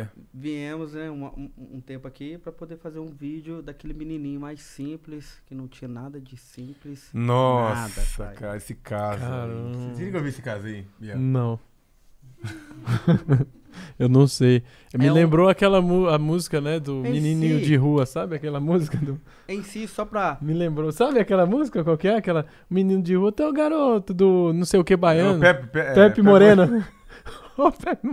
É. Viemos né, um, um, tempo aqui para poder fazer um vídeo daquele menininho mais simples, que não tinha nada de simples. Nossa, nada, cara, esse caso. Caramba. Você eu vi esse caso aí, Não. Eu não sei. Me é lembrou um... aquela a música, né? Do em Menininho si... de Rua, sabe? Aquela música do... Em si, só pra... Me lembrou. Sabe aquela música? Qual que é? Aquela Menino de Rua, é o garoto do não sei o que baiano. É Pepe, Pe... Pepe, Moreno. Pepe... Ô, Pepe,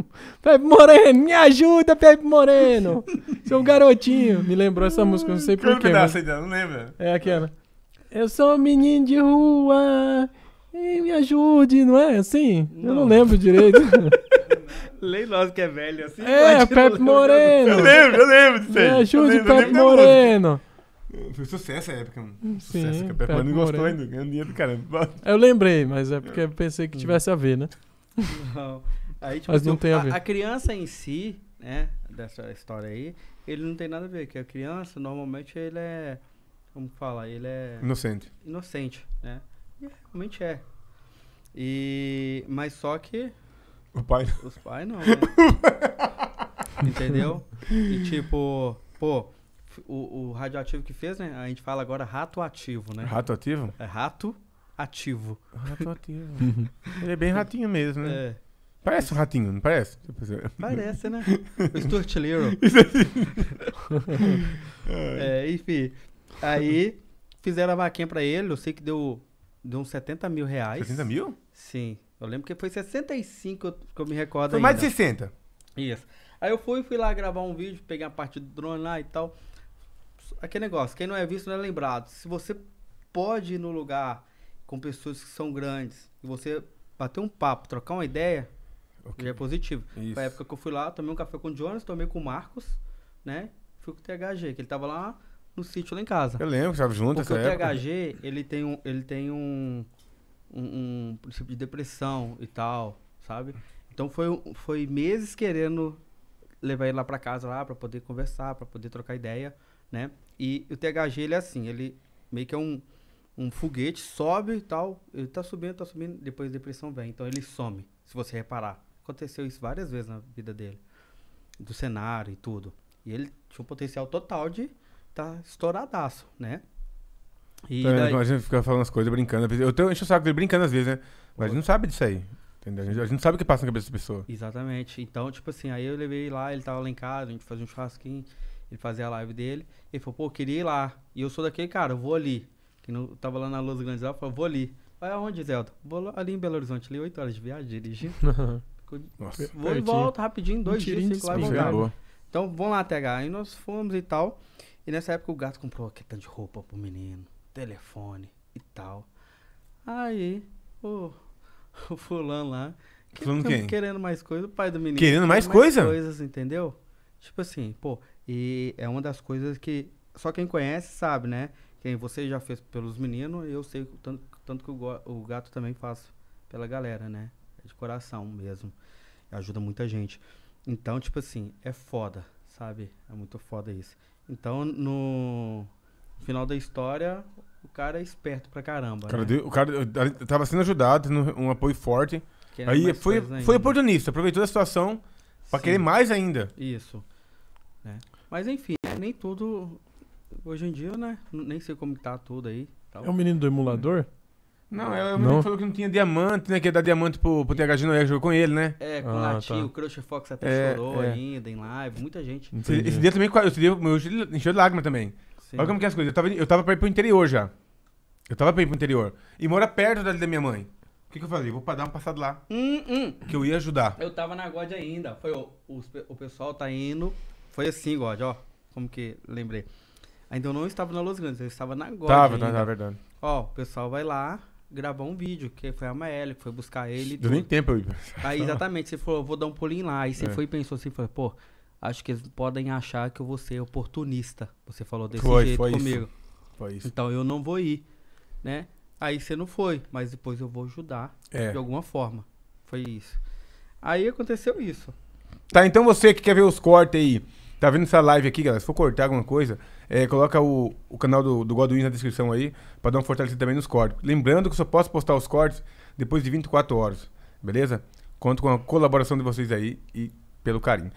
Moreno, me ajuda, Pepe Moreno. Sou um garotinho. Me lembrou essa música, não sei porquê. Mas... Não lembro. É aquela. Eu sou um menino de rua. me ajude, não é assim? Não. Eu não lembro direito. Lei que é velho assim. É, Pepe Moreno. Eu lembro, eu lembro disso aí. Me ajude, Pepe Moreno. Foi sucesso a época, mano. Sucesso. Sim, que a Pepe Moreno gostou ainda, ganhando dinheiro do caramba. Eu lembrei, mas é porque eu é. pensei que tivesse a ver, né? Não. Aí, tipo, Mas assim, não tem a, a ver. A criança em si, né, dessa história aí, ele não tem nada a ver, que a criança, normalmente, ele é, como falar, ele é... Inocente. Inocente, né? E realmente é. E... Mas só que... O pai... Os pais não, né? Entendeu? E tipo, pô, o, o radioativo que fez, né? A gente fala agora rato ativo, né? Rato ativo? É rato ativo. Rato ativo. ele é bem ratinho mesmo, né? É. Parece um ratinho, não parece? Parece, né? o Stuart Little. É, assim. é, enfim. Aí fizeram a vaquinha pra ele, eu sei que deu, deu uns 70 mil reais. 60 mil? Sim. Eu lembro que foi 65 que eu me recordo Foi ainda. mais de 60. Isso. Aí eu fui, fui lá gravar um vídeo, peguei a parte do drone lá e tal. Aquele negócio, quem não é visto não é lembrado. Se você pode ir no lugar com pessoas que são grandes e você bater um papo, trocar uma ideia, Okay. Já é positivo. Isso. Foi a época que eu fui lá, tomei um café com o Jonas, tomei com o Marcos, né? Fui com o THG, que ele tava lá no sítio lá em casa. Eu lembro que tava junto Porque essa o THG, ele tem um, ele tem um, um, um princípio de depressão e tal, sabe? Então foi, foi meses querendo levar ele lá para casa lá para poder conversar, para poder trocar ideia, né? E o THG ele é assim, ele meio que é um, um foguete, sobe e tal, ele tá subindo, tá subindo, depois a depressão vem, então ele some, se você reparar aconteceu isso várias vezes na vida dele, do cenário e tudo. E ele tinha um potencial total de estar tá estouradaço, né? E então, daí... A gente fica falando as coisas, brincando. Eu tenho, encho o saco dele brincando às vezes, né? Mas a gente não sabe disso aí. Entendeu? A gente, não sabe o que passa na cabeça das pessoas. Exatamente. Então, tipo assim, aí eu levei lá, ele tava lá em casa, a gente fazia um churrasquinho, ele fazia a live dele. Ele falou, pô, eu queria ir lá. E eu sou daquele cara, eu vou ali. Que não tava lá na Luz Grande lá, falou, vou ali. Vai aonde, Zelda? Vou ali em Belo Horizonte, ali, 8 horas de viagem, dirigindo. Nossa, vou e volto rapidinho, dois um dias, fico lá e voltava. Então, vamos lá, TH. Aí nós fomos e tal. E nessa época o gato comprou aquele tanto de roupa pro menino, telefone e tal. Aí, o, o fulano lá. Que fulano tá quem? Querendo mais coisa, o pai do menino. Querendo mais, mais coisa? coisas, entendeu? Tipo assim, pô, e é uma das coisas que só quem conhece sabe, né? Quem você já fez pelos meninos, eu sei o tanto, tanto que o, o gato também faz pela galera, né? de coração mesmo. Ajuda muita gente. Então, tipo assim, é foda, sabe? É muito foda isso. Então, no final da história, o cara é esperto pra caramba. Cara, né? deu, o cara tava sendo ajudado, tendo um apoio forte. Querendo Aí foi, foi oportunista, aproveitou a situação para querer mais ainda. Isso. É. Mas enfim, nem tudo. Hoje em dia, né? Nem sei como tá tudo aí. Tal. É o menino do emulador? Não, é ela não? falou que não tinha diamante, né? Que ia dar diamante pro, pro THG de Noé, que jogou com ele, né? É, com ah, o tá. Latinho, tá. o Crush Fox até é, chorou é. ainda em live, muita gente. Entendi. Esse dia também, esse dia, meu encheu de lágrima também. Sim. Olha como que é as coisas. Eu tava, eu tava pra ir pro interior já. Eu tava pra ir pro interior. E mora perto da, da minha mãe. O que, que eu fazia? Vou dar uma passada lá. Hum, hum. Que eu ia ajudar. Eu tava na God ainda. Foi, o, o, o pessoal tá indo. Foi assim, God, ó. Como que lembrei. Ainda eu não estava na Los Grandes, eu estava na God. Tava, ainda. Tava, tá, verdade. Ó, o pessoal vai lá, gravar um vídeo, que foi a Maeli, que foi buscar ele. Deu nem tempo eu Aí exatamente, você falou, vou dar um pulinho lá. Aí você é. foi e pensou assim, falou, pô, acho que eles podem achar que eu vou ser oportunista. Você falou desse foi, jeito foi comigo. Isso. Foi isso. Então eu não vou ir, né? Aí você não foi, mas depois eu vou ajudar é. de alguma forma. Foi isso. Aí aconteceu isso. Tá, então você que quer ver os cortes aí, tá vendo essa live aqui, galera? Se for cortar alguma coisa, é, coloca o, o canal do, do Godwin na descrição aí, pra dar uma fortalecida também nos cortes. Lembrando que só posso postar os cortes depois de 24 horas, beleza? Conto com a colaboração de vocês aí e pelo carinho.